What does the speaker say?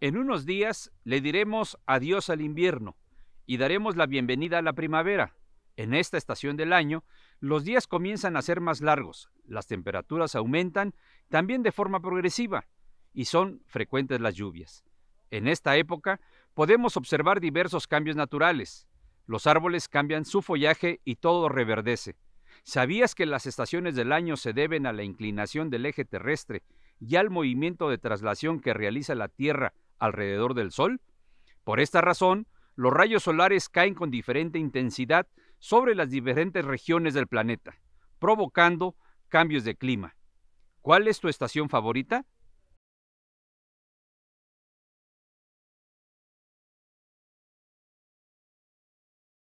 En unos días le diremos adiós al invierno y daremos la bienvenida a la primavera. En esta estación del año, los días comienzan a ser más largos, las temperaturas aumentan también de forma progresiva y son frecuentes las lluvias. En esta época podemos observar diversos cambios naturales. Los árboles cambian su follaje y todo reverdece. ¿Sabías que las estaciones del año se deben a la inclinación del eje terrestre y al movimiento de traslación que realiza la Tierra alrededor del Sol? Por esta razón, los rayos solares caen con diferente intensidad sobre las diferentes regiones del planeta, provocando cambios de clima. ¿Cuál es tu estación favorita?